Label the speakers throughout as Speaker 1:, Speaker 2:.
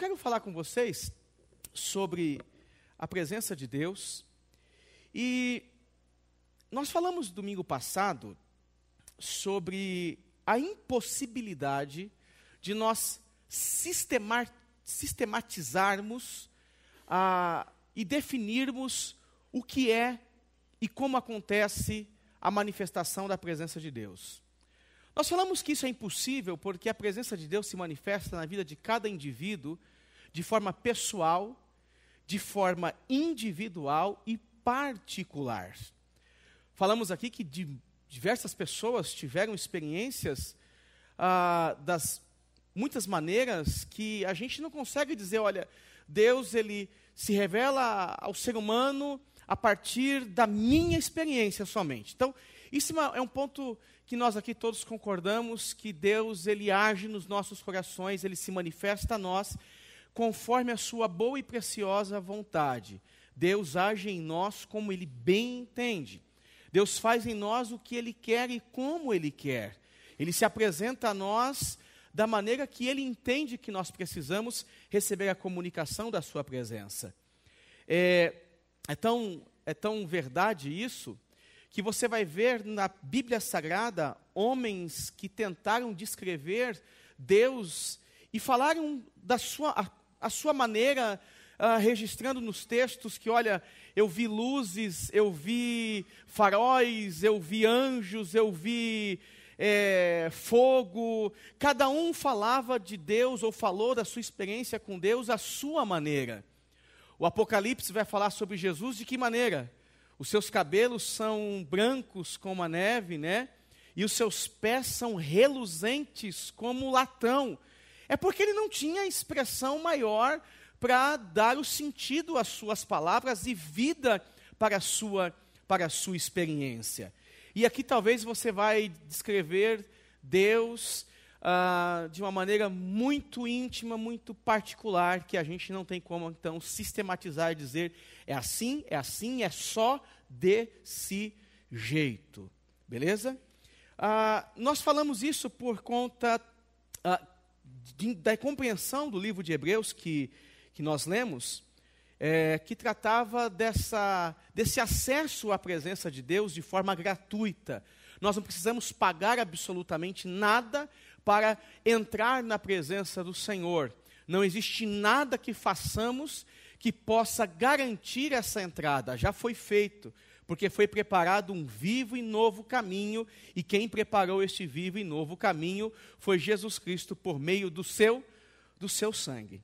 Speaker 1: quero falar com vocês sobre a presença de Deus. E nós falamos domingo passado sobre a impossibilidade de nós sistematizarmos ah, e definirmos o que é e como acontece a manifestação da presença de Deus. Nós falamos que isso é impossível porque a presença de Deus se manifesta na vida de cada indivíduo de forma pessoal, de forma individual e particular. Falamos aqui que diversas pessoas tiveram experiências ah, das muitas maneiras que a gente não consegue dizer, olha, Deus ele se revela ao ser humano a partir da minha experiência somente. Então, isso é, é um ponto que nós aqui todos concordamos que Deus ele age nos nossos corações, ele se manifesta a nós conforme a sua boa e preciosa vontade. Deus age em nós como ele bem entende. Deus faz em nós o que ele quer e como ele quer. Ele se apresenta a nós da maneira que ele entende que nós precisamos receber a comunicação da sua presença. É, é, tão, é tão verdade isso que você vai ver na Bíblia Sagrada homens que tentaram descrever Deus e falaram da sua, a sua maneira, uh, registrando nos textos que, olha, eu vi luzes, eu vi faróis, eu vi anjos, eu vi é, fogo. Cada um falava de Deus ou falou da sua experiência com Deus à sua maneira. O Apocalipse vai falar sobre Jesus de que maneira? Os seus cabelos são brancos como a neve, né? E os seus pés são reluzentes como latão é porque ele não tinha expressão maior para dar o sentido às suas palavras e vida para a sua, para a sua experiência. E aqui talvez você vai descrever Deus ah, de uma maneira muito íntima, muito particular, que a gente não tem como então sistematizar e dizer é assim, é assim, é só desse jeito. Beleza? Ah, nós falamos isso por conta ah, da compreensão do livro de Hebreus que, que nós lemos, é, que tratava dessa, desse acesso à presença de Deus de forma gratuita. Nós não precisamos pagar absolutamente nada para entrar na presença do Senhor. Não existe nada que façamos que possa garantir essa entrada, já foi feito porque foi preparado um vivo e novo caminho, e quem preparou este vivo e novo caminho foi Jesus Cristo por meio do seu do seu sangue.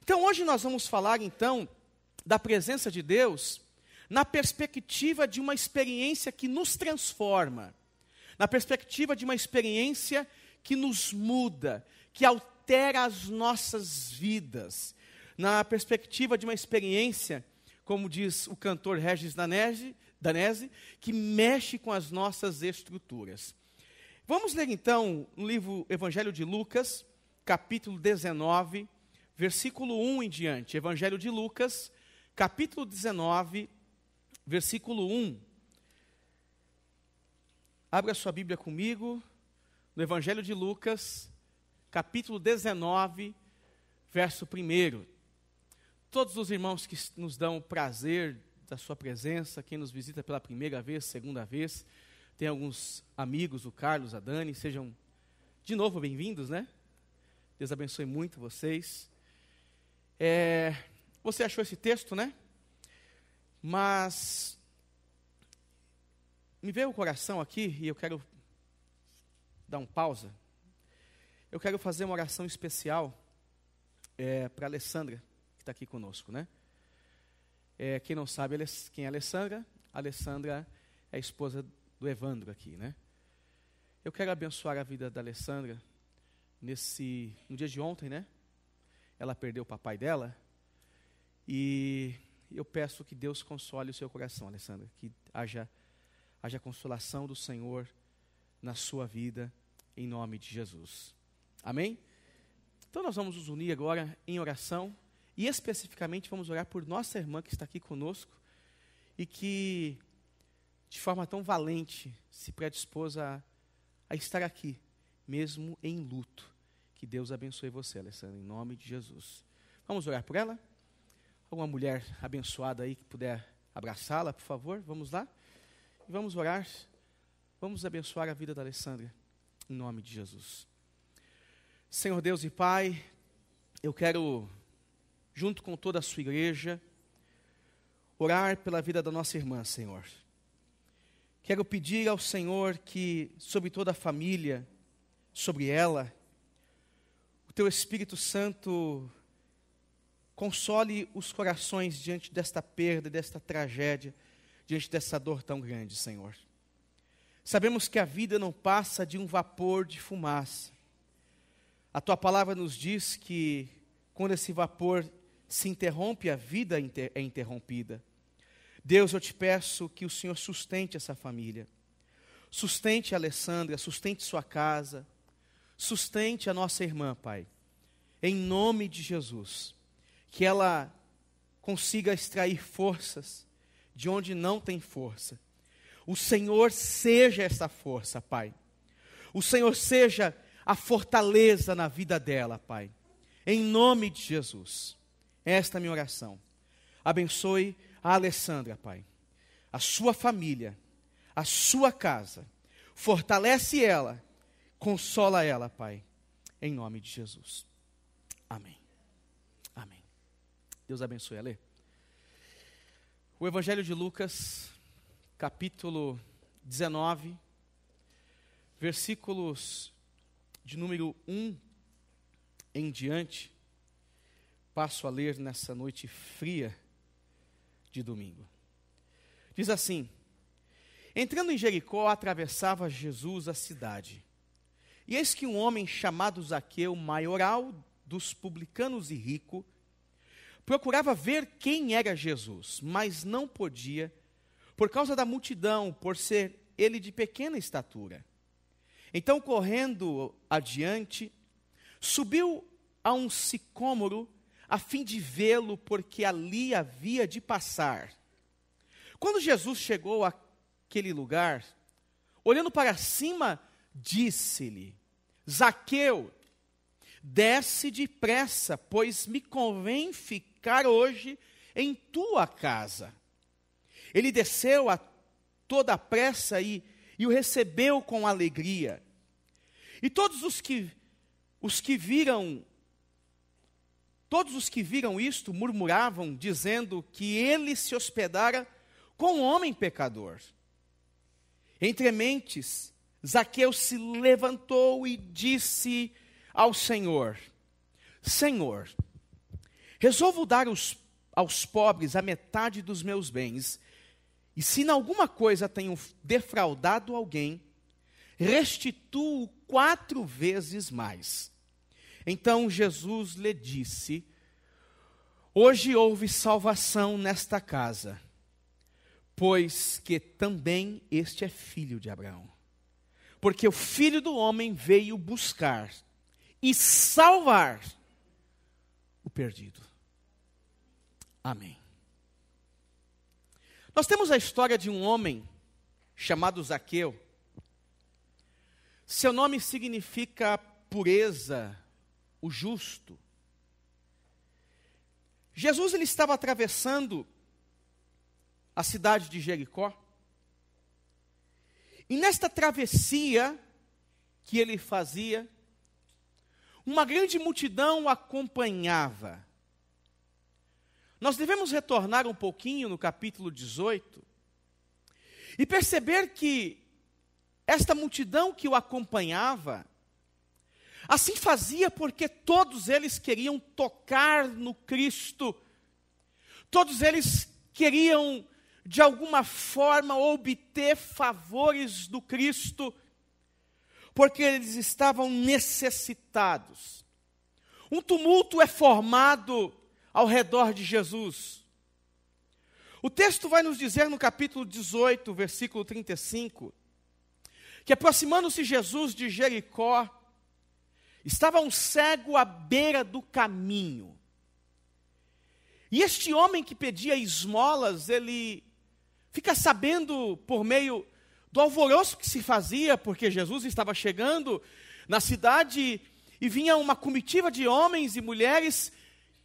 Speaker 1: Então hoje nós vamos falar então da presença de Deus na perspectiva de uma experiência que nos transforma, na perspectiva de uma experiência que nos muda, que altera as nossas vidas, na perspectiva de uma experiência, como diz o cantor Regis Danese, Danese, que mexe com as nossas estruturas. Vamos ler então no livro Evangelho de Lucas, capítulo 19, versículo 1 em diante. Evangelho de Lucas, capítulo 19, versículo 1. Abra sua Bíblia comigo no Evangelho de Lucas, capítulo 19, verso 1. Todos os irmãos que nos dão o prazer visita, a sua presença, quem nos visita pela primeira vez, segunda vez. Tem alguns amigos, o Carlos, a Dani, sejam de novo bem-vindos, né? Deus abençoe muito vocês. É, você achou esse texto, né? Mas me veio o coração aqui e eu quero dar um pausa. Eu quero fazer uma oração especial é, para Alessandra, que está aqui conosco, né? É, quem não sabe quem é Alessandra, Alessandra é a esposa do Evandro aqui, né? Eu quero abençoar a vida da Alessandra nesse no dia de ontem, né? Ela perdeu o papai dela e eu peço que Deus console o seu coração, Alessandra, que haja haja consolação do Senhor na sua vida em nome de Jesus. Amém? Então nós vamos nos unir agora em oração. E especificamente vamos orar por nossa irmã que está aqui conosco e que, de forma tão valente, se predispôs a, a estar aqui, mesmo em luto. Que Deus abençoe você, Alessandra, em nome de Jesus. Vamos orar por ela? Alguma mulher abençoada aí que puder abraçá-la, por favor, vamos lá? E vamos orar, vamos abençoar a vida da Alessandra, em nome de Jesus. Senhor Deus e Pai, eu quero junto com toda a sua igreja, orar pela vida da nossa irmã, Senhor. Quero pedir ao Senhor que, sobre toda a família, sobre ela, o teu Espírito Santo console os corações diante desta perda, desta tragédia, diante dessa dor tão grande, Senhor. Sabemos que a vida não passa de um vapor de fumaça. A tua palavra nos diz que quando esse vapor se interrompe, a vida é interrompida. Deus, eu te peço que o Senhor sustente essa família. Sustente a Alessandra, sustente sua casa. Sustente a nossa irmã, Pai. Em nome de Jesus. Que ela consiga extrair forças de onde não tem força. O Senhor seja essa força, Pai. O Senhor seja a fortaleza na vida dela, Pai. Em nome de Jesus. Esta é a minha oração. Abençoe a Alessandra, Pai, a sua família, a sua casa. Fortalece ela, consola ela, Pai, em nome de Jesus. Amém. Amém. Deus abençoe, Alê. O Evangelho de Lucas, capítulo 19, versículos de número 1 em diante passo a ler nessa noite fria de domingo. Diz assim: Entrando em Jericó, atravessava Jesus a cidade. E eis que um homem chamado Zaqueu, maioral dos publicanos e rico, procurava ver quem era Jesus, mas não podia, por causa da multidão, por ser ele de pequena estatura. Então, correndo adiante, subiu a um sicômoro a fim de vê-lo, porque ali havia de passar. Quando Jesus chegou àquele lugar, olhando para cima, disse-lhe: Zaqueu, desce depressa, pois me convém ficar hoje em tua casa. Ele desceu a toda a pressa e, e o recebeu com alegria. E todos os que, os que viram Todos os que viram isto murmuravam, dizendo que ele se hospedara com um homem pecador. Entre mentes, Zaqueu se levantou e disse ao Senhor: Senhor, resolvo dar aos, aos pobres a metade dos meus bens, e se em alguma coisa tenho defraudado alguém, restituo quatro vezes mais. Então Jesus lhe disse: Hoje houve salvação nesta casa, pois que também este é filho de Abraão. Porque o filho do homem veio buscar e salvar o perdido. Amém. Nós temos a história de um homem chamado Zaqueu. Seu nome significa pureza, o justo. Jesus ele estava atravessando a cidade de Jericó. E nesta travessia que ele fazia, uma grande multidão o acompanhava. Nós devemos retornar um pouquinho no capítulo 18 e perceber que esta multidão que o acompanhava Assim fazia porque todos eles queriam tocar no Cristo, todos eles queriam, de alguma forma, obter favores do Cristo, porque eles estavam necessitados. Um tumulto é formado ao redor de Jesus. O texto vai nos dizer no capítulo 18, versículo 35, que aproximando-se Jesus de Jericó, Estava um cego à beira do caminho. E este homem que pedia esmolas, ele fica sabendo por meio do alvoroço que se fazia, porque Jesus estava chegando na cidade e vinha uma comitiva de homens e mulheres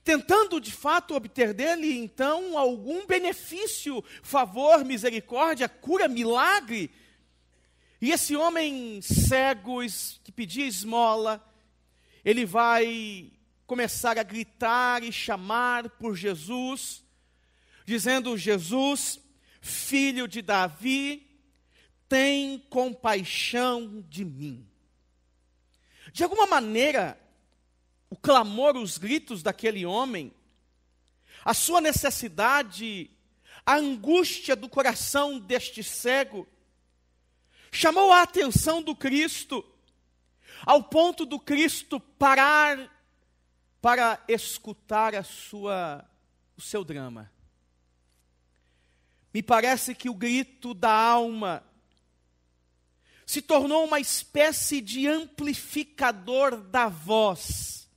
Speaker 1: tentando de fato obter dele então algum benefício, favor, misericórdia, cura, milagre. E esse homem cego que pedia esmola, ele vai começar a gritar e chamar por Jesus, dizendo: Jesus, filho de Davi, tem compaixão de mim. De alguma maneira, o clamor, os gritos daquele homem, a sua necessidade, a angústia do coração deste cego, chamou a atenção do Cristo ao ponto do Cristo parar para escutar a sua, o seu drama. Me parece que o grito da alma se tornou uma espécie de amplificador da voz.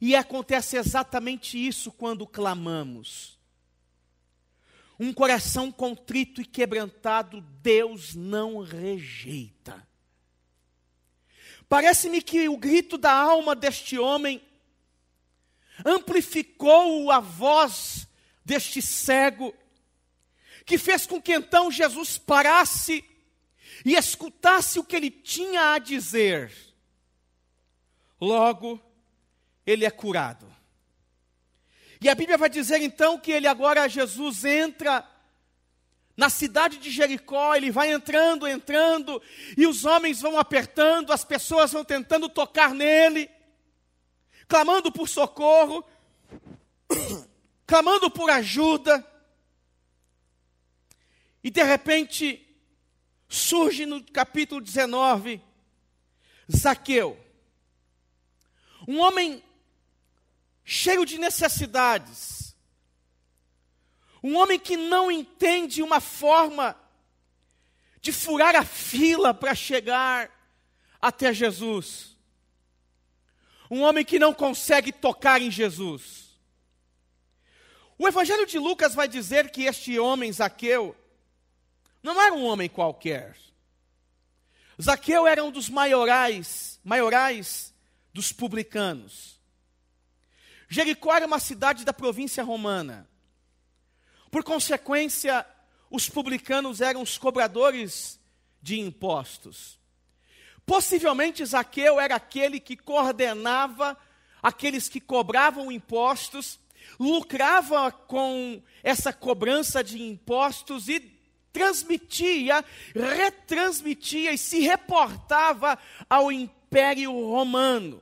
Speaker 1: E acontece exatamente isso quando clamamos. Um coração contrito e quebrantado, Deus não rejeita. Parece-me que o grito da alma deste homem amplificou a voz deste cego, que fez com que então Jesus parasse e escutasse o que ele tinha a dizer. Logo, ele é curado. E a Bíblia vai dizer então que ele agora, Jesus, entra na cidade de Jericó, ele vai entrando, entrando, e os homens vão apertando, as pessoas vão tentando tocar nele, clamando por socorro, clamando por ajuda. E de repente, surge no capítulo 19, Zaqueu, um homem cheio de necessidades, um homem que não entende uma forma de furar a fila para chegar até Jesus. Um homem que não consegue tocar em Jesus. O Evangelho de Lucas vai dizer que este homem, Zaqueu, não era um homem qualquer. Zaqueu era um dos maiorais, maiorais dos publicanos. Jericó era uma cidade da província romana. Por consequência, os publicanos eram os cobradores de impostos. Possivelmente Zaqueu era aquele que coordenava aqueles que cobravam impostos, lucrava com essa cobrança de impostos e transmitia, retransmitia e se reportava ao Império Romano.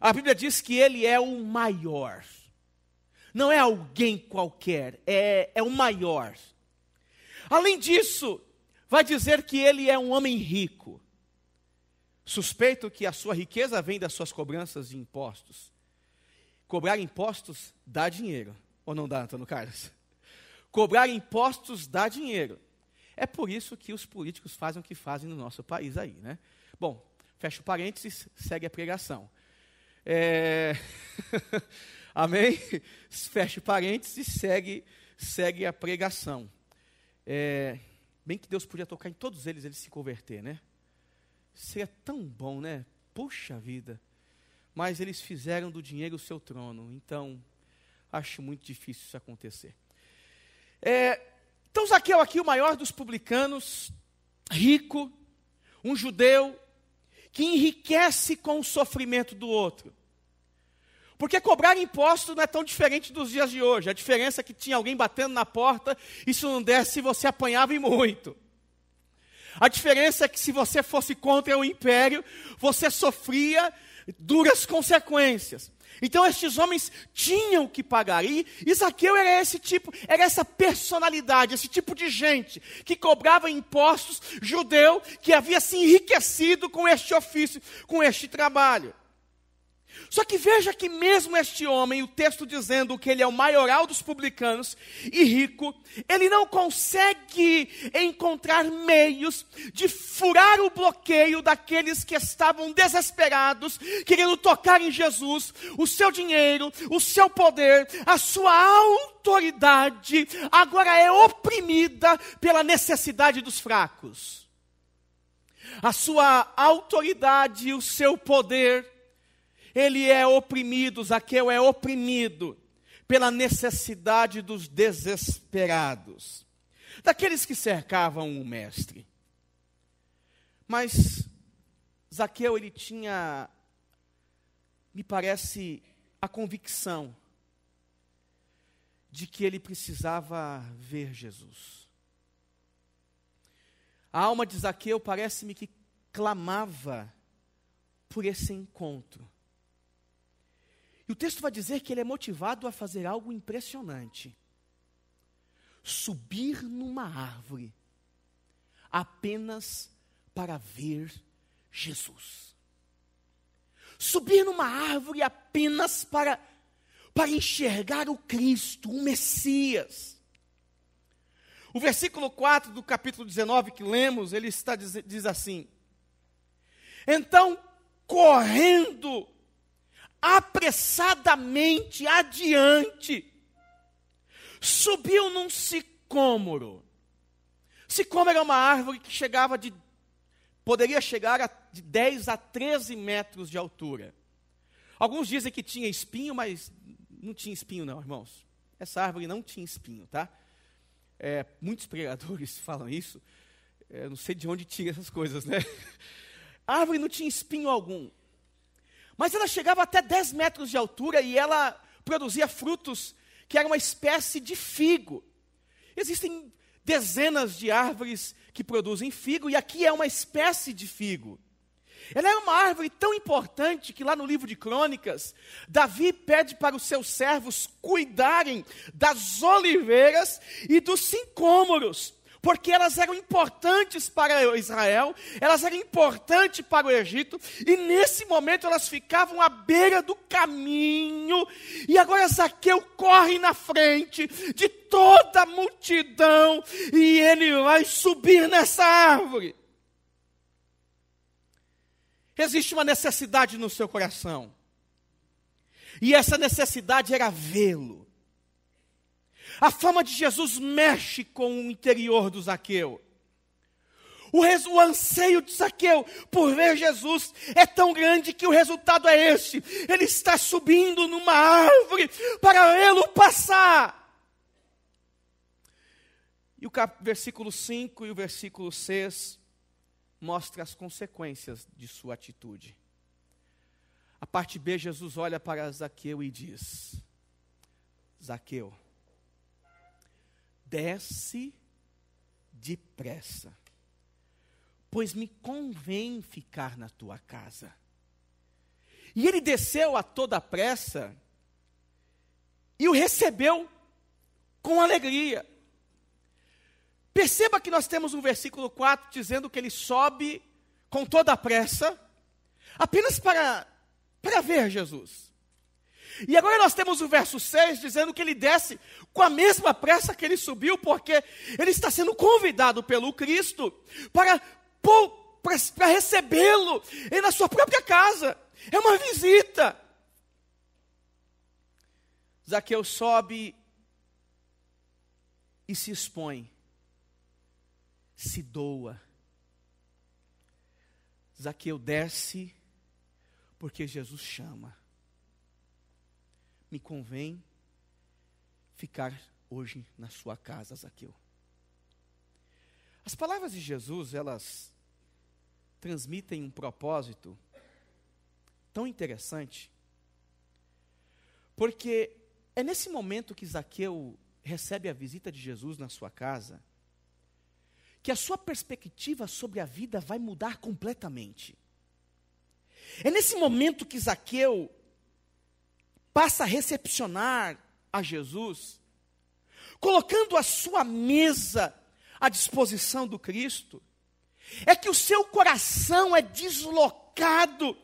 Speaker 1: A Bíblia diz que ele é o maior. Não é alguém qualquer, é, é o maior. Além disso, vai dizer que ele é um homem rico. Suspeito que a sua riqueza vem das suas cobranças de impostos. Cobrar impostos dá dinheiro. Ou não dá, Antônio Carlos? Cobrar impostos dá dinheiro. É por isso que os políticos fazem o que fazem no nosso país aí, né? Bom, fecha o parênteses, segue a pregação. É... Amém? Feche parênteses e segue, segue a pregação. É, bem que Deus podia tocar em todos eles, eles se converter, né? Seria tão bom, né? Puxa vida. Mas eles fizeram do dinheiro o seu trono. Então, acho muito difícil isso acontecer. É, então, Zaqueu aqui, o maior dos publicanos, rico, um judeu, que enriquece com o sofrimento do outro. Porque cobrar imposto não é tão diferente dos dias de hoje. A diferença é que tinha alguém batendo na porta e se não desse, você apanhava e muito. A diferença é que se você fosse contra o império, você sofria duras consequências. Então estes homens tinham que pagar. E Isaqueu era esse tipo, era essa personalidade, esse tipo de gente que cobrava impostos judeu, que havia se enriquecido com este ofício, com este trabalho. Só que veja que mesmo este homem, o texto dizendo que ele é o maioral dos publicanos e rico, ele não consegue encontrar meios de furar o bloqueio daqueles que estavam desesperados, querendo tocar em Jesus, o seu dinheiro, o seu poder, a sua autoridade agora é oprimida pela necessidade dos fracos. A sua autoridade e o seu poder ele é oprimido, Zaqueu é oprimido pela necessidade dos desesperados, daqueles que cercavam o mestre. Mas Zaqueu ele tinha me parece a convicção de que ele precisava ver Jesus. A alma de Zaqueu parece-me que clamava por esse encontro. E o texto vai dizer que ele é motivado a fazer algo impressionante: subir numa árvore, apenas para ver Jesus. Subir numa árvore apenas para, para enxergar o Cristo, o Messias. O versículo 4 do capítulo 19 que lemos, ele está diz, diz assim: Então, correndo, apressadamente adiante, subiu num sicômoro. Sicômoro era é uma árvore que chegava de poderia chegar a, de 10 a 13 metros de altura. Alguns dizem que tinha espinho, mas não tinha espinho não, irmãos. Essa árvore não tinha espinho, tá? É, muitos pregadores falam isso. É, não sei de onde tinha essas coisas, né? A árvore não tinha espinho algum. Mas ela chegava até 10 metros de altura e ela produzia frutos que era uma espécie de figo. Existem dezenas de árvores que produzem figo, e aqui é uma espécie de figo. Ela era uma árvore tão importante que lá no livro de Crônicas, Davi pede para os seus servos cuidarem das oliveiras e dos sincômoros, porque elas eram importantes para Israel, elas eram importantes para o Egito, e nesse momento elas ficavam à beira do caminho, e agora Zaqueu corre na frente de toda a multidão, e ele vai subir nessa árvore. Existe uma necessidade no seu coração, e essa necessidade era vê-lo, a fama de Jesus mexe com o interior do Zaqueu. O, res, o, anseio de Zaqueu por ver Jesus é tão grande que o resultado é esse: ele está subindo numa árvore para vê-lo passar. E o cap, versículo 5 e o versículo 6 mostram as consequências de sua atitude. A parte B, Jesus olha para Zaqueu e diz: Zaqueu, desce depressa, pois me convém ficar na tua casa. E ele desceu a toda pressa e o recebeu com alegria. Perceba que nós temos um versículo 4 dizendo que ele sobe com toda a pressa, apenas para, para ver Jesus. E agora nós temos o verso 6 dizendo que ele desce com a mesma pressa que ele subiu, porque ele está sendo convidado pelo Cristo para, para recebê-lo na sua própria casa. É uma visita. Zaqueu sobe e se expõe, se doa. Zaqueu desce porque Jesus chama me convém ficar hoje na sua casa, Zaqueu. As palavras de Jesus, elas transmitem um propósito tão interessante, porque é nesse momento que Zaqueu recebe a visita de Jesus na sua casa, que a sua perspectiva sobre a vida vai mudar completamente. É nesse momento que Zaqueu passa a recepcionar a Jesus, colocando a sua mesa à disposição do Cristo, é que o seu coração é deslocado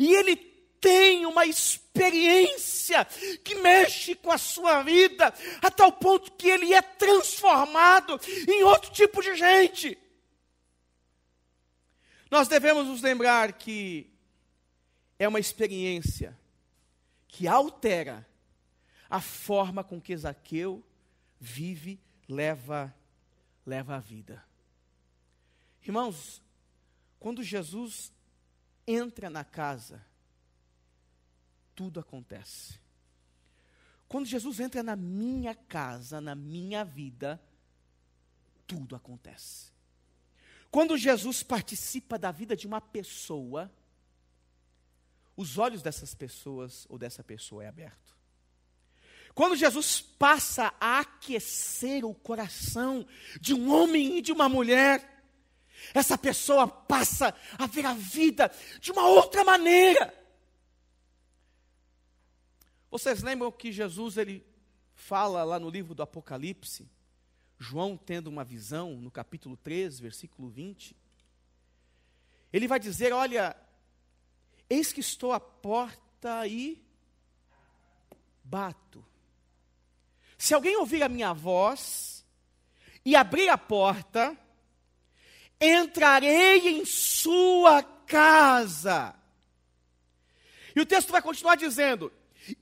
Speaker 1: e ele tem uma experiência que mexe com a sua vida, a tal ponto que ele é transformado em outro tipo de gente. Nós devemos nos lembrar que é uma experiência que altera a forma com que Zaqueu vive, leva, leva a vida. Irmãos, quando Jesus entra na casa, tudo acontece. Quando Jesus entra na minha casa, na minha vida, tudo acontece. Quando Jesus participa da vida de uma pessoa, os olhos dessas pessoas ou dessa pessoa é aberto. Quando Jesus passa a aquecer o coração de um homem e de uma mulher, essa pessoa passa a ver a vida de uma outra maneira. Vocês lembram que Jesus ele fala lá no livro do Apocalipse, João tendo uma visão no capítulo 3, versículo 20, ele vai dizer, olha, Eis que estou à porta e bato. Se alguém ouvir a minha voz e abrir a porta, entrarei em sua casa. E o texto vai continuar dizendo: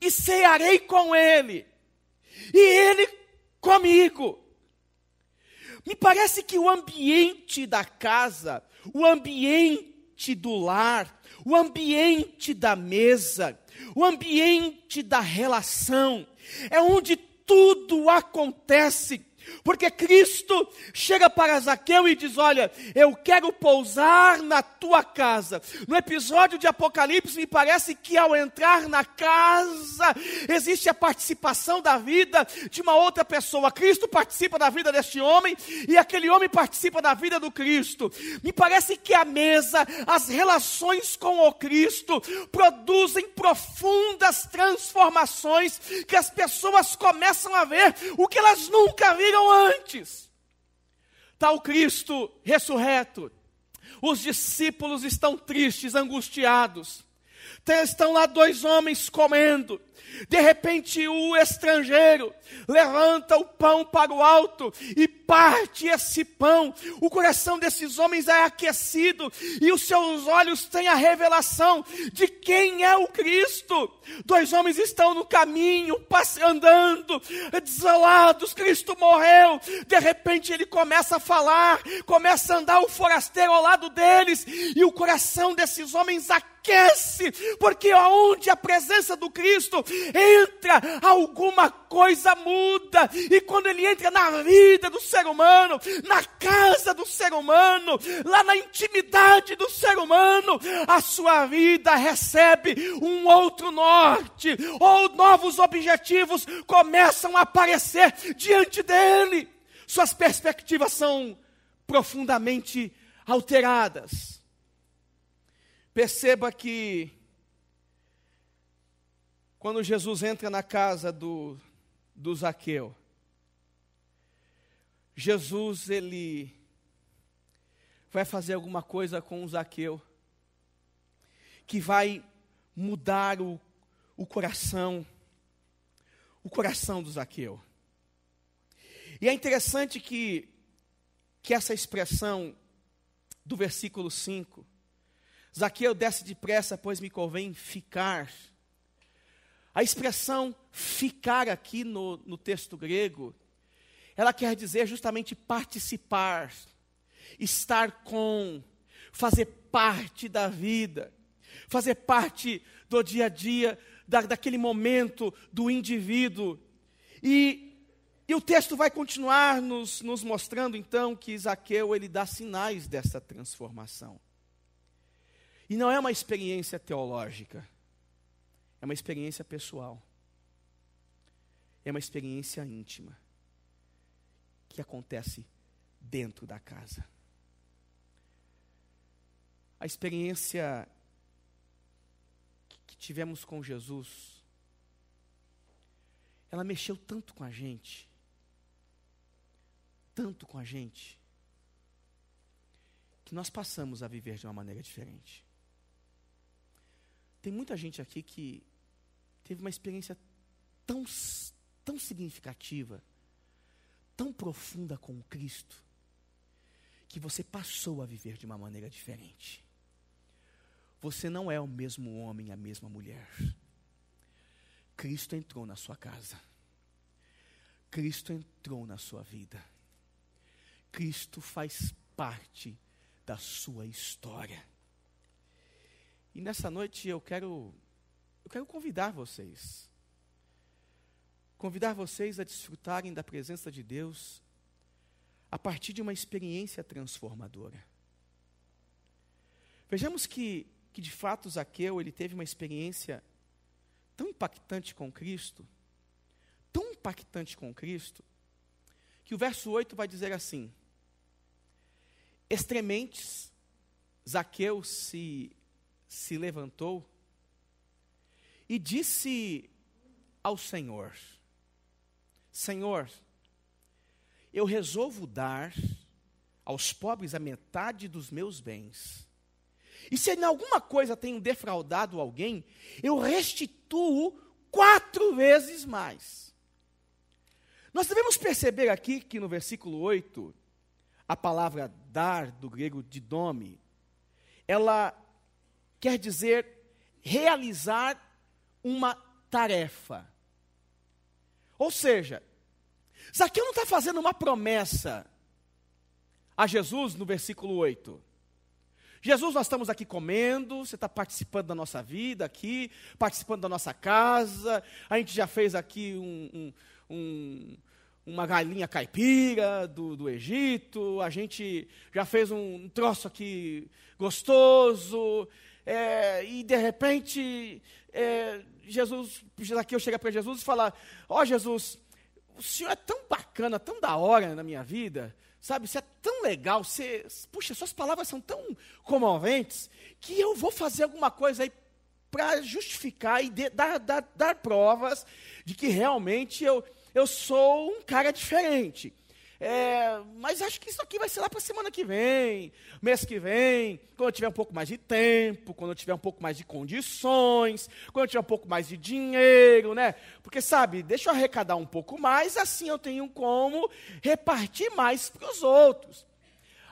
Speaker 1: E cearei com ele, e ele comigo. Me parece que o ambiente da casa, o ambiente do lar, o ambiente da mesa, o ambiente da relação, é onde tudo acontece, porque Cristo chega para Zaqueu e diz: Olha, eu quero pousar na tua casa. No episódio de Apocalipse, me parece que ao entrar na casa, existe a participação da vida de uma outra pessoa. Cristo participa da vida deste homem e aquele homem participa da vida do Cristo. Me parece que a mesa, as relações com o Cristo, produzem profundas transformações que as pessoas começam a ver o que elas nunca viram morreram antes. Está o Cristo ressurreto. Os discípulos estão tristes, angustiados. Estão lá dois homens comendo. De repente, o estrangeiro levanta o pão para o alto e parte esse pão. O coração desses homens é aquecido e os seus olhos têm a revelação de quem é o Cristo. Dois homens estão no caminho, andando, desolados. Cristo morreu. De repente, ele começa a falar, começa a andar o forasteiro ao lado deles e o coração desses homens aquece, porque aonde a presença do Cristo, entra, alguma coisa muda. E quando ele entra na vida do ser humano, na casa do ser humano, lá na intimidade do ser humano, a sua vida recebe um outro norte, ou novos objetivos começam a aparecer diante dele. Suas perspectivas são profundamente alteradas. Perceba que quando Jesus entra na casa do, do Zaqueu, Jesus ele vai fazer alguma coisa com o Zaqueu que vai mudar o, o coração, o coração do Zaqueu. E é interessante que, que essa expressão do versículo 5, Zaqueu desce depressa, pois me convém ficar a expressão ficar aqui no, no texto grego, ela quer dizer justamente participar, estar com, fazer parte da vida, fazer parte do dia a dia, da, daquele momento do indivíduo. E, e o texto vai continuar nos, nos mostrando então que Isaqueu ele dá sinais dessa transformação. E não é uma experiência teológica. É uma experiência pessoal. É uma experiência íntima que acontece dentro da casa. A experiência que tivemos com Jesus, ela mexeu tanto com a gente, tanto com a gente, que nós passamos a viver de uma maneira diferente. Tem muita gente aqui que teve uma experiência tão, tão significativa, tão profunda com Cristo, que você passou a viver de uma maneira diferente. Você não é o mesmo homem, a mesma mulher. Cristo entrou na sua casa. Cristo entrou na sua vida. Cristo faz parte da sua história. E nessa noite eu quero eu quero convidar vocês. Convidar vocês a desfrutarem da presença de Deus a partir de uma experiência transformadora. Vejamos que, que de fato Zaqueu ele teve uma experiência tão impactante com Cristo, tão impactante com Cristo, que o verso 8 vai dizer assim: Extrementes, Zaqueu se se levantou e disse ao Senhor: Senhor, eu resolvo dar aos pobres a metade dos meus bens. E se em alguma coisa tenho defraudado alguém, eu restituo quatro vezes mais. Nós devemos perceber aqui que no versículo 8, a palavra dar do grego didome, ela quer dizer realizar uma tarefa. Ou seja, Zaqueu não está fazendo uma promessa a Jesus no versículo 8. Jesus, nós estamos aqui comendo, você está participando da nossa vida aqui, participando da nossa casa, a gente já fez aqui um, um, um, uma galinha caipira do, do Egito, a gente já fez um troço aqui gostoso, é, e de repente é, Jesus, eu chego para Jesus e falo, Ó oh, Jesus, o senhor é tão bacana, tão da hora na minha vida, sabe? Você é tão legal, você, puxa, suas palavras são tão comoventes que eu vou fazer alguma coisa aí para justificar e de, dar, dar, dar provas de que realmente eu, eu sou um cara diferente. É, mas acho que isso aqui vai ser lá para a semana que vem, mês que vem, quando eu tiver um pouco mais de tempo, quando eu tiver um pouco mais de condições, quando eu tiver um pouco mais de dinheiro, né? Porque, sabe, deixa eu arrecadar um pouco mais, assim eu tenho como repartir mais para os outros.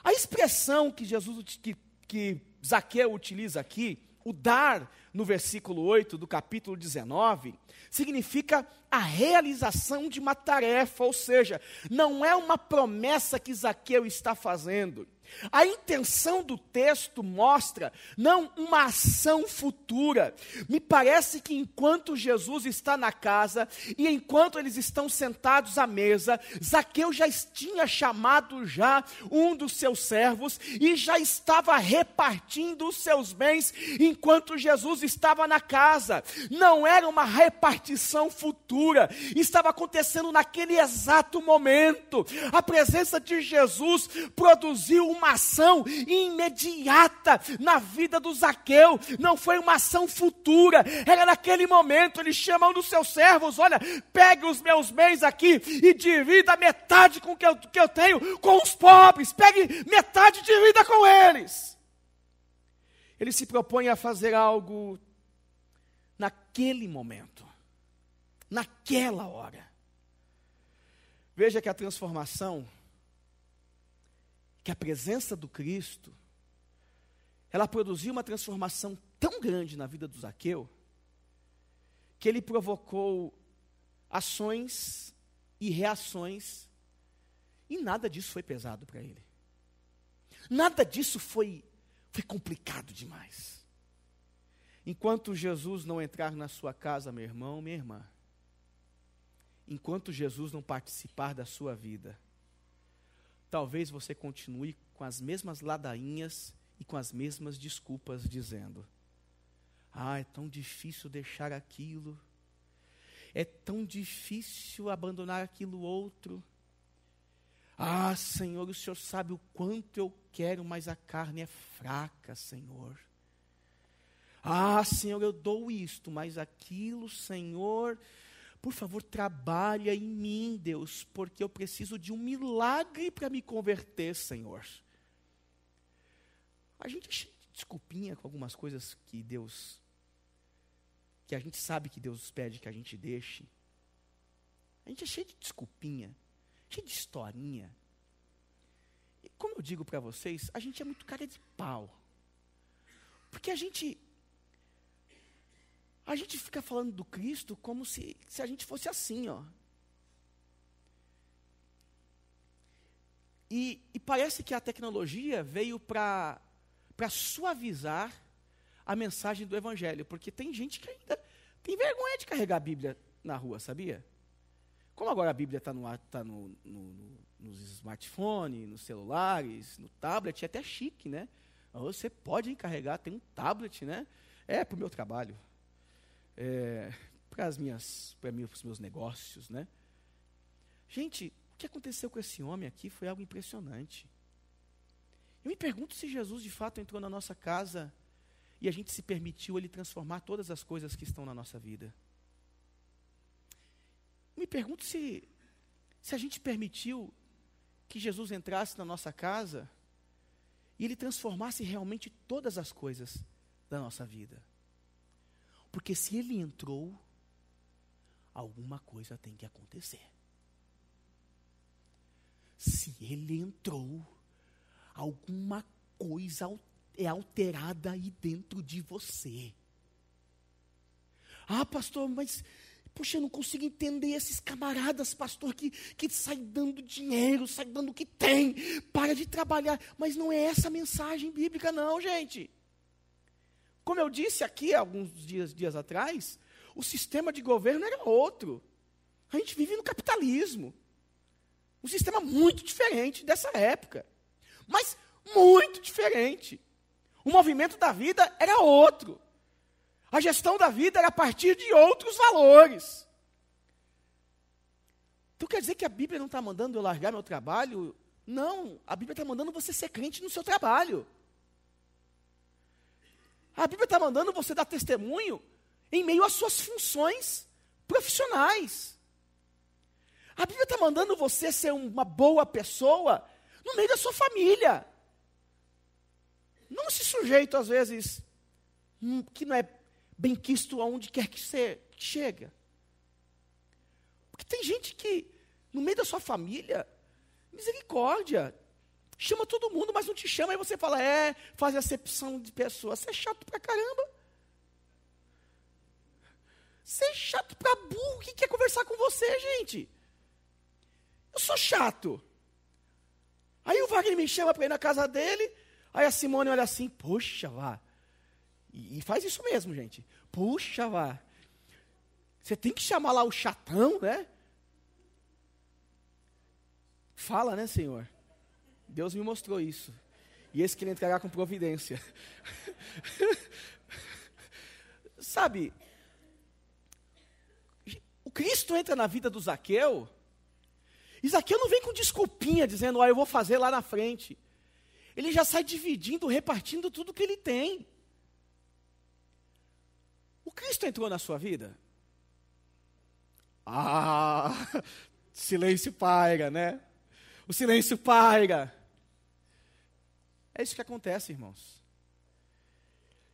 Speaker 1: A expressão que Jesus, que, que Zaqueu utiliza aqui, o dar, no versículo 8 do capítulo 19, significa a realização de uma tarefa, ou seja, não é uma promessa que Zaqueu está fazendo, a intenção do texto mostra não uma ação futura. Me parece que enquanto Jesus está na casa e enquanto eles estão sentados à mesa, Zaqueu já tinha chamado já um dos seus servos e já estava repartindo os seus bens enquanto Jesus estava na casa. Não era uma repartição futura, estava acontecendo naquele exato momento. A presença de Jesus produziu uma ação imediata na vida do Zaqueu, não foi uma ação futura, era naquele momento, ele chama um dos seus servos, olha, pegue os meus bens aqui e divida metade com que eu, que eu tenho com os pobres, pegue metade de divida com eles. Ele se propõe a fazer algo naquele momento, naquela hora. Veja que a transformação que a presença do Cristo, ela produziu uma transformação tão grande na vida do Zaqueu, que ele provocou ações e reações, e nada disso foi pesado para ele. Nada disso foi, foi complicado demais. Enquanto Jesus não entrar na sua casa, meu irmão, minha irmã, enquanto Jesus não participar da sua vida, talvez você continue com as mesmas ladainhas e com as mesmas desculpas, dizendo: Ah, é tão difícil deixar aquilo, é tão difícil abandonar aquilo outro. Ah, Senhor, o Senhor sabe o quanto eu quero, mas a carne é fraca, Senhor. Ah, Senhor, eu dou isto, mas aquilo, Senhor, por favor, trabalha em mim, Deus, porque eu preciso de um milagre para me converter, Senhor. A gente de desculpinha com algumas coisas que Deus que a gente sabe que Deus pede que a gente deixe. A gente é cheio de desculpinha, cheio de historinha. E como eu digo para vocês, a gente é muito cara de pau. Porque a gente a gente fica falando do Cristo como se, se a gente fosse assim, ó. E, e parece que a tecnologia veio para suavizar a mensagem do Evangelho, porque tem gente que ainda tem vergonha de carregar a Bíblia na rua, sabia? Como agora a Bíblia está no, tá no, no, no, nos smartphones, nos celulares, no tablet, é até chique, né? Você pode encarregar, tem um tablet, né? É para o meu trabalho é, para as minhas, para os meus negócios, né? Gente, o que aconteceu com esse homem aqui foi algo impressionante. Eu me pergunto se Jesus de fato entrou na nossa casa e a gente se permitiu ele transformar todas as coisas que estão na nossa vida. Eu me pergunto se se a gente permitiu que Jesus entrasse na nossa casa e ele transformasse realmente todas as coisas da nossa vida. Porque se ele entrou, alguma coisa tem que acontecer. Se ele entrou, alguma coisa é alterada aí dentro de você. Ah, pastor, mas Poxa, eu não consigo entender esses camaradas, pastor, que, que saem dando dinheiro, saem dando o que tem, para de trabalhar. Mas não é essa a mensagem bíblica, não, gente. Como eu disse aqui alguns dias, dias atrás, o sistema de governo era outro. A gente vive no capitalismo. Um sistema muito diferente dessa época. Mas muito diferente. O movimento da vida era outro. A gestão da vida era a partir de outros valores. Então quer dizer que a Bíblia não está mandando eu largar meu trabalho? Não, a Bíblia está mandando você ser crente no seu trabalho. A Bíblia está mandando você dar testemunho em meio às suas funções profissionais. A Bíblia está mandando você ser uma boa pessoa no meio da sua família. Não se sujeito, às vezes, hum, que não é bem quisto aonde quer que você chega. Porque tem gente que, no meio da sua família, misericórdia, Chama todo mundo, mas não te chama. Aí você fala, é, faz acepção de pessoas. Você é chato pra caramba. Você é chato pra burro. Quem quer conversar com você, gente? Eu sou chato. Aí o Wagner me chama para ir na casa dele. Aí a Simone olha assim, poxa, vá. E, e faz isso mesmo, gente. Puxa, vá. Você tem que chamar lá o chatão, né? Fala, né, Senhor? Deus me mostrou isso. E esse queria entregar com providência. Sabe, o Cristo entra na vida do Zaqueu. E Zaqueu não vem com desculpinha dizendo, ah, eu vou fazer lá na frente. Ele já sai dividindo, repartindo tudo que ele tem. O Cristo entrou na sua vida? Ah, silêncio paira, né? O silêncio paira. É isso que acontece, irmãos.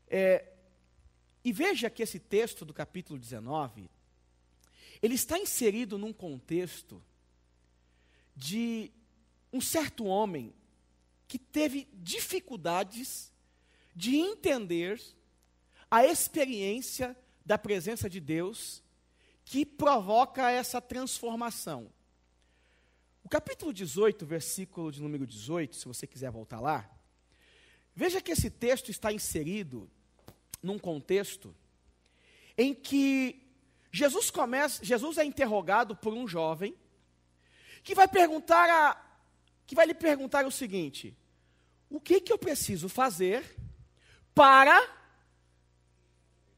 Speaker 1: É, e veja que esse texto do capítulo 19, ele está inserido num contexto de um certo homem que teve dificuldades de entender a experiência da presença de Deus que provoca essa transformação. O capítulo 18, versículo de número 18, se você quiser voltar lá, Veja que esse texto está inserido num contexto em que Jesus começa, Jesus é interrogado por um jovem que vai perguntar a que vai lhe perguntar o seguinte: O que que eu preciso fazer para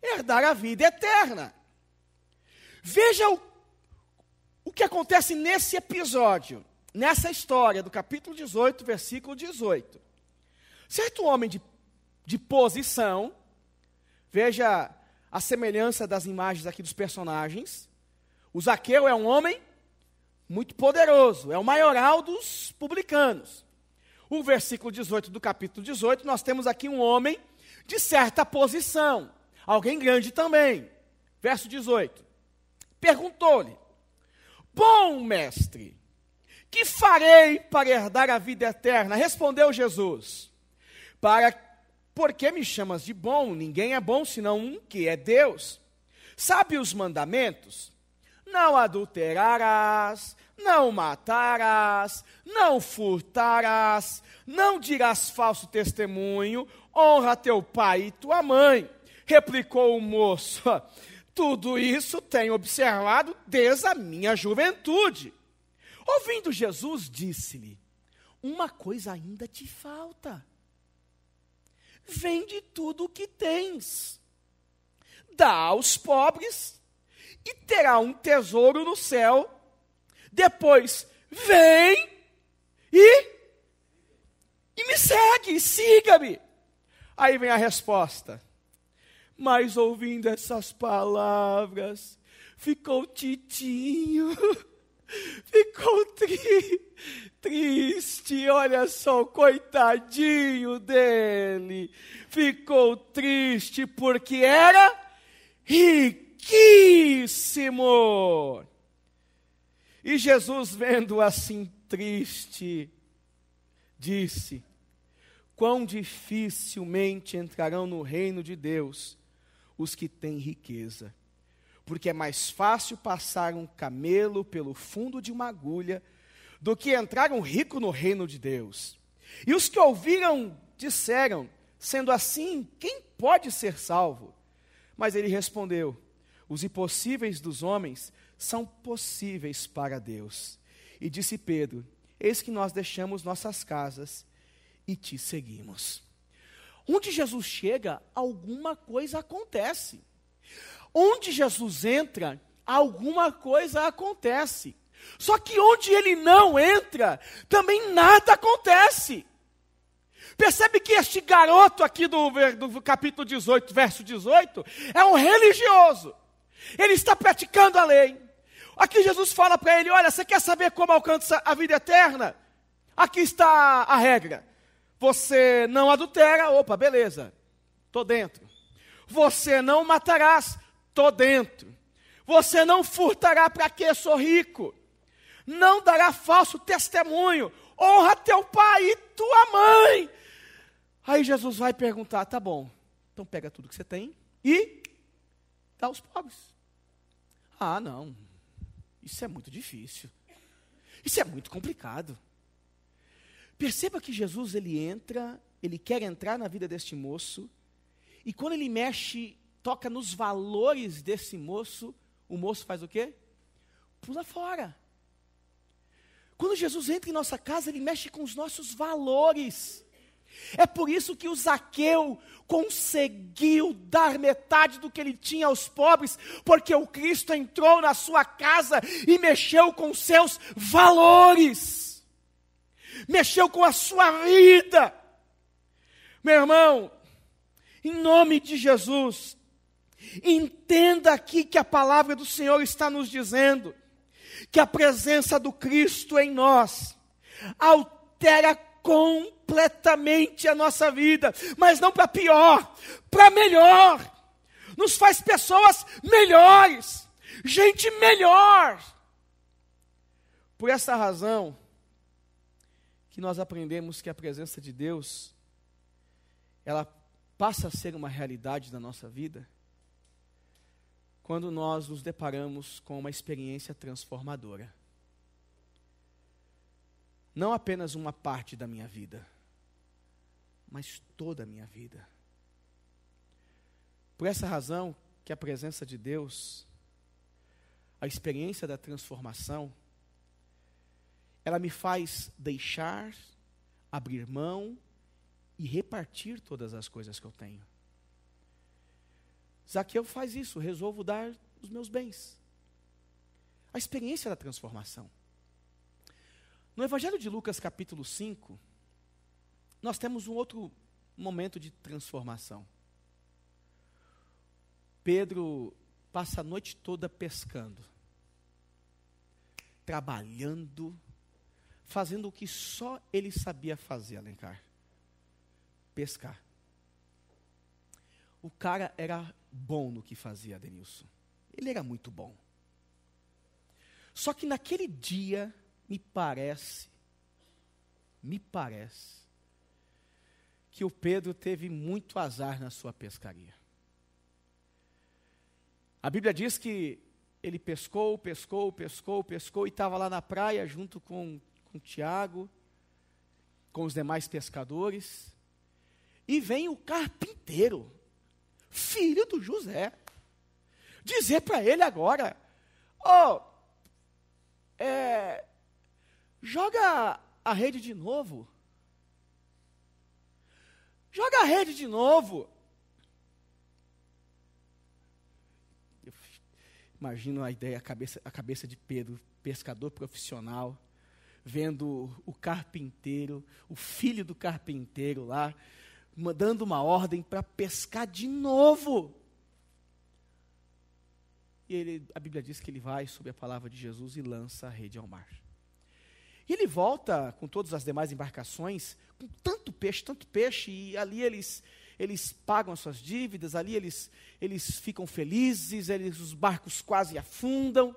Speaker 1: herdar a vida eterna? Veja o, o que acontece nesse episódio, nessa história do capítulo 18, versículo 18. Certo homem de, de posição, veja a semelhança das imagens aqui dos personagens. O Zaqueu é um homem muito poderoso, é o maioral dos publicanos. O versículo 18 do capítulo 18, nós temos aqui um homem de certa posição, alguém grande também. Verso 18. Perguntou-lhe: Bom mestre, que farei para herdar a vida eterna? Respondeu Jesus: para por que me chamas de bom? Ninguém é bom senão um que é Deus. Sabe os mandamentos? Não adulterarás, não matarás, não furtarás, não dirás falso testemunho, honra teu pai e tua mãe. Replicou o moço: Tudo isso tenho observado desde a minha juventude. Ouvindo Jesus, disse-lhe: Uma coisa ainda te falta vende tudo o que tens, dá aos pobres, e terá um tesouro no céu. Depois, vem e, e me segue, siga-me. Aí vem a resposta. Mas ouvindo essas palavras, ficou titinho. ficou tri, triste, olha só, coitadinho dele. Ficou triste porque era riquíssimo. E Jesus, vendo assim triste, disse: Quão dificilmente entrarão no reino de Deus os que têm riqueza porque é mais fácil passar um camelo pelo fundo de uma agulha do que entrar um rico no reino de Deus. E os que ouviram disseram: Sendo assim, quem pode ser salvo? Mas ele respondeu: Os impossíveis dos homens são possíveis para Deus. E disse Pedro: Eis que nós deixamos nossas casas e te seguimos. Onde Jesus chega, alguma coisa acontece. Onde Jesus entra, alguma coisa acontece. Só que onde ele não entra, também nada acontece. Percebe que este garoto aqui do, do capítulo 18, verso 18, é um religioso. Ele está praticando a lei. Aqui Jesus fala para ele: Olha, você quer saber como alcança a vida eterna? Aqui está a regra. Você não adultera, opa, beleza, estou dentro. Você não matarás, Estou dentro. Você não furtará para quê? Sou rico. Não dará falso testemunho. Honra teu pai e tua mãe. Aí Jesus vai perguntar: tá bom, então pega tudo que você tem e dá aos pobres. Ah, não. Isso é muito difícil. Isso é muito complicado. Perceba que Jesus ele entra, ele quer entrar na vida deste moço, e quando ele mexe toca nos valores desse moço, o moço faz o quê? Pula fora. Quando Jesus entra em nossa casa, ele mexe com os nossos valores. É por isso que o Zaqueu conseguiu dar metade do que ele tinha aos pobres, porque o Cristo entrou na sua casa e mexeu com seus valores, mexeu com a sua vida. Meu irmão, em nome de Jesus, Entenda aqui que a palavra do Senhor está nos dizendo que a presença do Cristo em nós altera completamente a nossa vida, mas não para pior, para melhor. Nos faz pessoas melhores, gente melhor. Por essa razão que nós aprendemos que a presença de Deus ela passa a ser uma realidade da nossa vida quando nós nos deparamos com uma experiência transformadora. Não apenas uma parte da minha vida, mas toda a minha vida. Por essa razão que a presença de Deus, a experiência da transformação, ela me faz deixar, abrir mão e repartir todas as coisas que eu tenho. Zaqueu faz isso, resolvo dar os meus bens. A experiência da transformação. No Evangelho de Lucas, capítulo 5, nós temos um outro momento de transformação. Pedro passa a noite toda pescando, trabalhando, fazendo o que só ele sabia fazer, Alencar: pescar. O cara era bom no que fazia, Denilson. Ele era muito bom. Só que naquele dia, me parece, me parece, que o Pedro teve muito azar na sua pescaria. A Bíblia diz que ele pescou, pescou, pescou, pescou e estava lá na praia junto com, com Tiago, com os demais pescadores. E vem o carpinteiro filho do José. Dizer para ele agora: Ó, oh, é, joga a rede de novo. Joga a rede de novo. Eu imagino a ideia, a cabeça, a cabeça de Pedro, pescador profissional, vendo o carpinteiro, o filho do carpinteiro lá, dando uma ordem para pescar de novo. E ele, a Bíblia diz que ele vai sob a palavra de Jesus e lança a rede ao mar. E ele volta com todas as demais embarcações, com tanto peixe, tanto peixe, e ali eles eles pagam as suas dívidas, ali eles eles ficam felizes, eles os barcos quase afundam.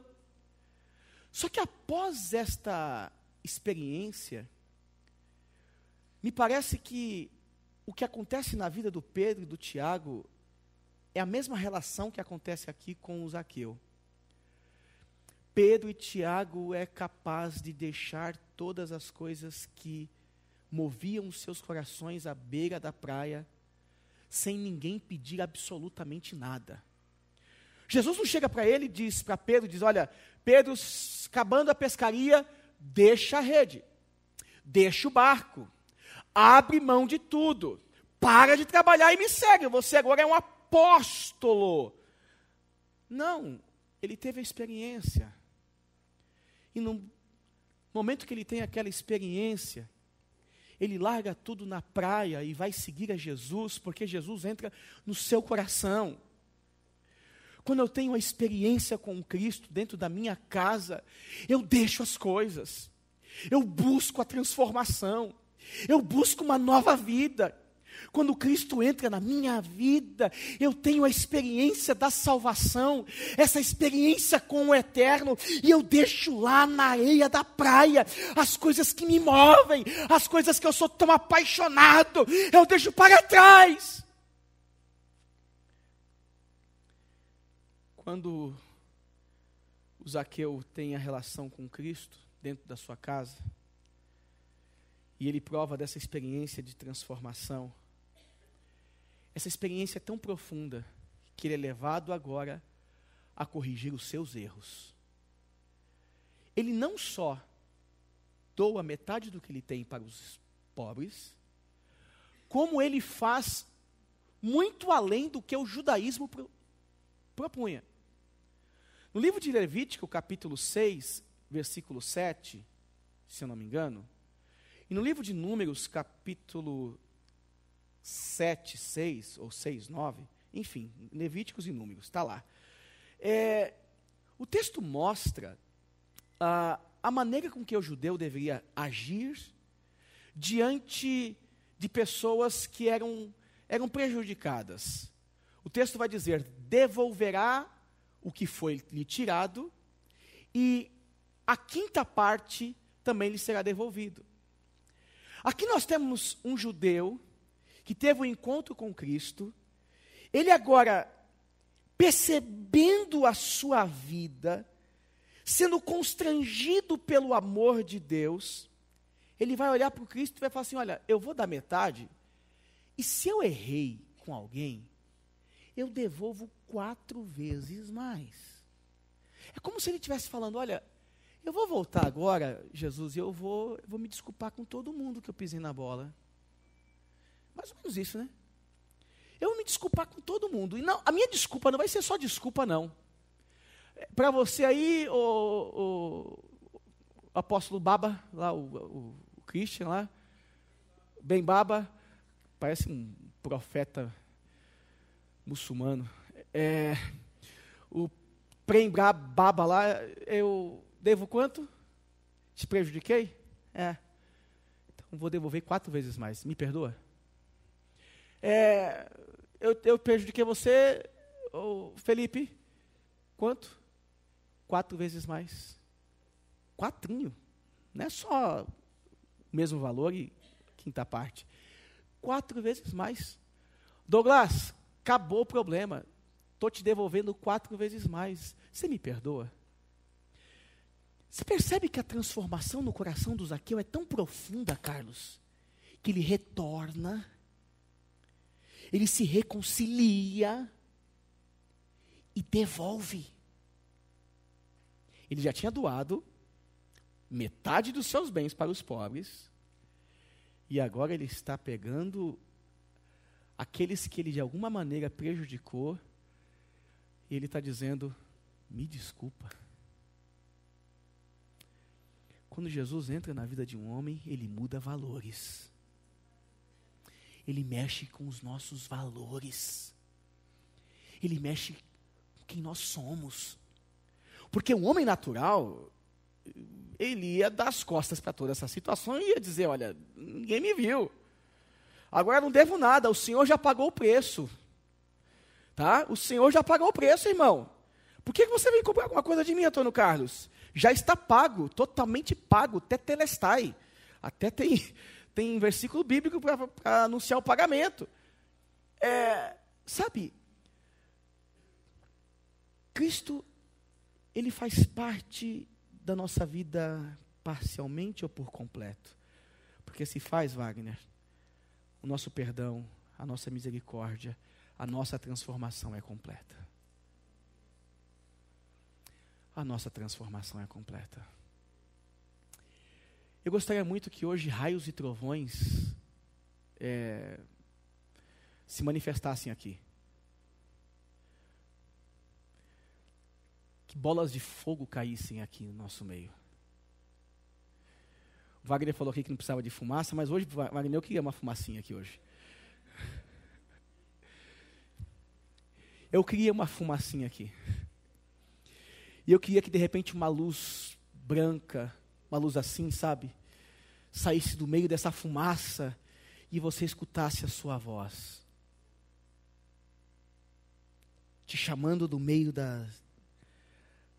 Speaker 1: Só que após esta experiência, me parece que o que acontece na vida do Pedro e do Tiago é a mesma relação que acontece aqui com o Zaqueu. Pedro e Tiago é capaz de deixar todas as coisas que moviam seus corações à beira da praia, sem ninguém pedir absolutamente nada. Jesus não chega para ele e diz para Pedro, diz, olha, Pedro, acabando a pescaria, deixa a rede, deixa o barco, Abre mão de tudo. Para de trabalhar e me segue. Você agora é um apóstolo. Não, ele teve a experiência. E no momento que ele tem aquela experiência, ele larga tudo na praia e vai seguir a Jesus, porque Jesus entra no seu coração. Quando eu tenho a experiência com Cristo dentro da minha casa, eu deixo as coisas, eu busco a transformação. Eu busco uma nova vida. Quando Cristo entra na minha vida, eu tenho a experiência da salvação, essa experiência com o eterno, e eu deixo lá na areia da praia as coisas que me movem, as coisas que eu sou tão apaixonado, eu deixo para trás. Quando o Zaqueu tem a relação com Cristo dentro da sua casa, e ele prova dessa experiência de transformação. Essa experiência é tão profunda que ele é levado agora a corrigir os seus erros. Ele não só doa metade do que ele tem para os pobres, como ele faz muito além do que o judaísmo pro, propunha. No livro de Levítico, capítulo 6, versículo 7, se eu não me engano, e no livro de Números, capítulo 7, 6 ou 6, 9, enfim, Levíticos e Números, está lá. É, o texto mostra a maneira com que o judeu deveria agir diante de pessoas que eram, eram prejudicadas. O texto vai dizer: devolverá o que foi lhe tirado, e a quinta parte também lhe será devolvido. Aqui nós temos um judeu que teve um encontro com Cristo, ele agora, percebendo a sua vida, sendo constrangido pelo amor de Deus, ele vai olhar para o Cristo e vai falar assim: Olha, eu vou dar metade, e se eu errei com alguém, eu devolvo quatro vezes mais. É como se ele estivesse falando: Olha, eu vou voltar agora, Jesus, e eu vou, eu vou me desculpar com todo mundo que eu pisei na bola. Mais ou menos isso, né? Eu vou me desculpar com todo mundo. E não, a minha desculpa não vai ser só desculpa, não. É, Para você aí, o, o, o, apóstolo Baba, lá, o, o, o Christian lá, bem Baba, parece um profeta muçulmano. É, o Prem Baba lá, eu Devo quanto? Te prejudiquei? É. Então vou devolver quatro vezes mais. Me perdoa? É, eu, eu prejudiquei você, oh, Felipe. Quanto? Quatro vezes mais. Quatrinho. Não é só o mesmo valor e quinta parte. Quatro vezes mais. Douglas, acabou o problema. Estou te devolvendo quatro vezes mais. Você me perdoa? Você percebe que a transformação no coração do Zaqueu é tão profunda, Carlos, que ele retorna, ele se reconcilia e devolve. Ele já tinha doado metade dos seus bens para os pobres, e agora ele está pegando aqueles que ele de alguma maneira prejudicou, e ele está dizendo: me desculpa. Quando Jesus entra na vida de um homem, ele muda valores. Ele mexe com os nossos valores. Ele mexe com quem nós somos. Porque o homem natural, ele ia dar as costas para toda essa situação e ia dizer: Olha, ninguém me viu. Agora não devo nada, o Senhor já pagou o preço. Tá? O Senhor já pagou o preço, irmão. Por que você vem comprar alguma coisa de mim, Antônio Carlos? já está pago, totalmente pago, tetelestai. Até tem, tem versículo bíblico para anunciar o pagamento. É, sabe, Cristo, ele faz parte da nossa vida parcialmente ou por completo. Porque se faz, Wagner, o nosso perdão, a nossa misericórdia, a nossa transformação é completa a nossa transformação é completa. Eu gostaria muito que hoje raios e trovões é, se manifestassem aqui. Que bolas de fogo caíssem aqui no nosso meio. O Wagner falou aqui que não precisava de fumaça, mas hoje, Wagner, eu queria uma fumacinha aqui hoje. Eu queria uma fumacinha aqui. E eu queria que de repente uma luz branca, uma luz assim, sabe? Saísse do meio dessa fumaça e você escutasse a sua voz. Te chamando do meio da,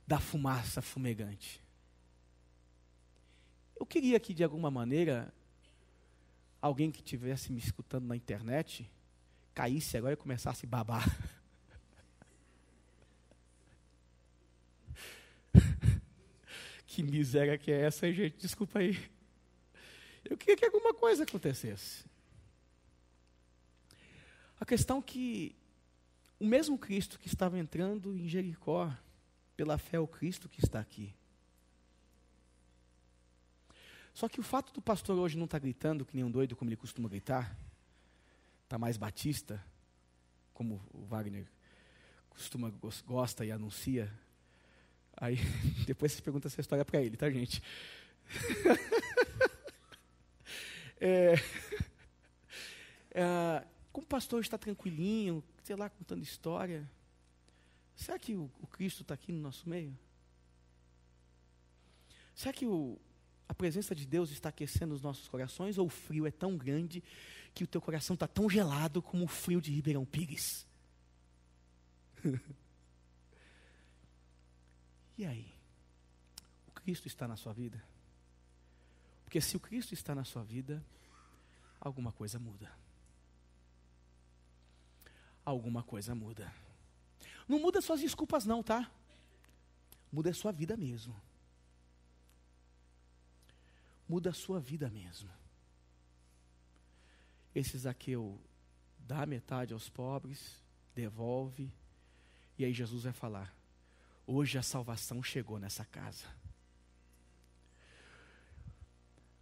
Speaker 1: da fumaça fumegante. Eu queria que de alguma maneira alguém que estivesse me escutando na internet caísse agora e começasse a babar. que miséria que é essa, gente? Desculpa aí. Eu queria que alguma coisa acontecesse. A questão que o mesmo Cristo que estava entrando em Jericó, pela fé é o Cristo que está aqui. Só que o fato do pastor hoje não estar tá gritando que nem um doido, como ele costuma gritar, está mais batista, como o Wagner costuma gosta e anuncia Aí depois você pergunta essa história para ele, tá, gente? é, é, como o pastor está tranquilinho, sei lá, contando história, será que o, o Cristo está aqui no nosso meio? Será que o, a presença de Deus está aquecendo os nossos corações ou o frio é tão grande que o teu coração está tão gelado como o frio de Ribeirão Pires? E aí? O Cristo está na sua vida? Porque se o Cristo está na sua vida, alguma coisa muda. Alguma coisa muda. Não muda suas desculpas, não, tá? Muda a sua vida mesmo. Muda a sua vida mesmo. Esse Zaqueu dá metade aos pobres, devolve, e aí Jesus vai falar: Hoje a salvação chegou nessa casa.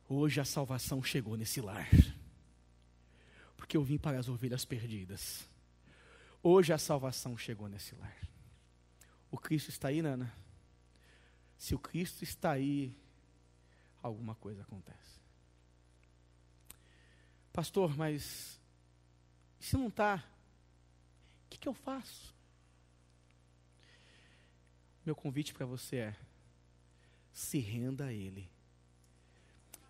Speaker 1: Hoje a salvação chegou nesse lar. Porque eu vim para as ovelhas perdidas. Hoje a salvação chegou nesse lar. O Cristo está aí, Nana. Se o Cristo está aí, alguma coisa acontece. Pastor, mas se não está, o que, que eu faço? Meu convite para você é: se renda a Ele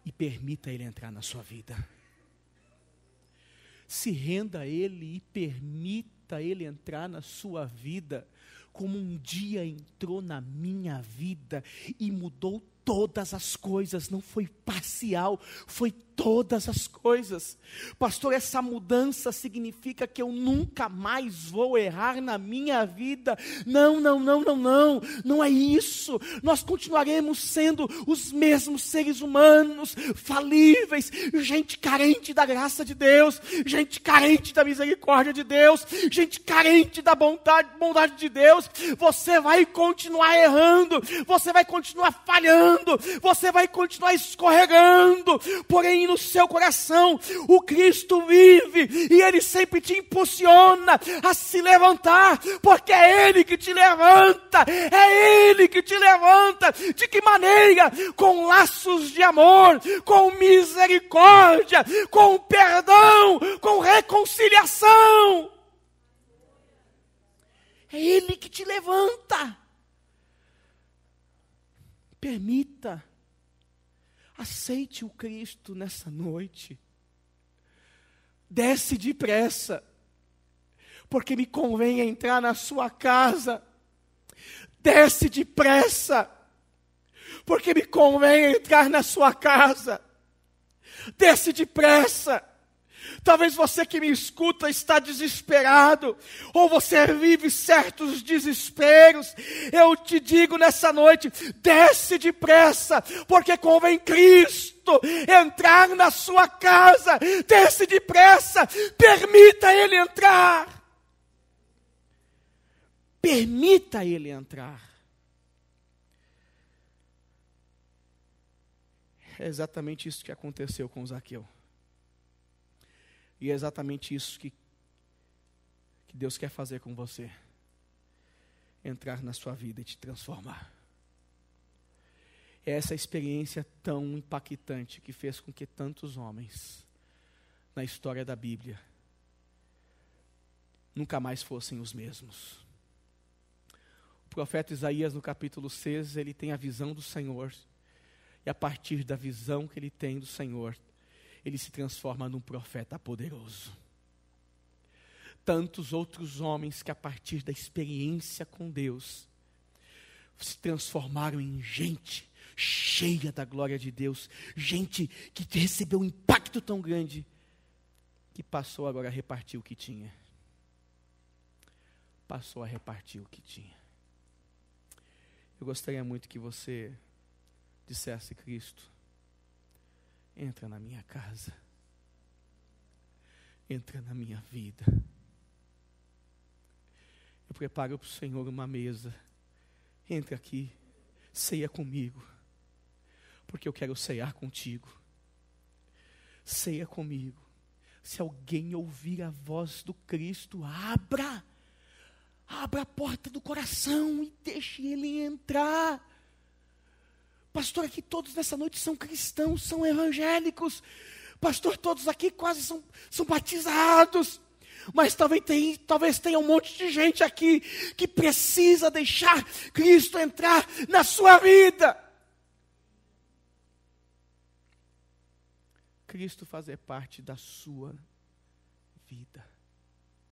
Speaker 1: e permita Ele entrar na sua vida. Se renda a Ele e permita Ele entrar na sua vida, como um dia entrou na minha vida e mudou todas as coisas. Não foi parcial, foi todas as coisas. Pastor, essa mudança significa que eu nunca mais vou errar na minha vida. Não, não, não, não, não. Não é isso. Nós continuaremos sendo os mesmos seres humanos, falíveis, gente carente da graça de Deus, gente carente da misericórdia de Deus, gente carente da bondade, bondade de Deus. Você vai continuar errando, você vai continuar falhando, você vai continuar escorregando carregando, porém no seu coração o Cristo vive e ele sempre te impulsiona a se levantar, porque é ele que te levanta, é ele que te levanta. De que maneira? Com laços de amor, com misericórdia, com perdão, com reconciliação. É Ele que te levanta. Permita Aceite o Cristo nessa noite. Desce depressa, porque me convém entrar na sua casa. Desce depressa, porque me convém entrar na sua casa. Desce depressa Talvez você que me escuta está desesperado, ou você vive certos desesperos. Eu te digo nessa noite: desce depressa, porque convém Cristo entrar na sua casa. Desce depressa, permita Ele entrar. Permita Ele entrar. É exatamente isso que aconteceu com Zaqueu. E é exatamente isso que, que Deus quer fazer com você: entrar na sua vida e te transformar. É essa experiência tão impactante que fez com que tantos homens na história da Bíblia nunca mais fossem os mesmos. O profeta Isaías, no capítulo 6, ele tem a visão do Senhor. E a partir da visão que ele tem do Senhor, ele se transforma num profeta poderoso. Tantos outros homens que, a partir da experiência com Deus, se transformaram em gente cheia da glória de Deus, gente que recebeu um impacto tão grande que passou agora a repartir o que tinha. Passou a repartir o que tinha. Eu gostaria muito que você dissesse Cristo entra na minha casa, entra na minha vida. Eu preparo para o Senhor uma mesa, entra aqui, ceia comigo, porque eu quero cear contigo. Ceia comigo. Se alguém ouvir a voz do Cristo, abra, abra a porta do coração e deixe ele entrar Pastor, aqui todos nessa noite são cristãos, são evangélicos. Pastor, todos aqui quase são, são batizados. Mas talvez tenha, talvez tenha um monte de gente aqui que precisa deixar Cristo entrar na sua vida. Cristo fazer parte da sua vida.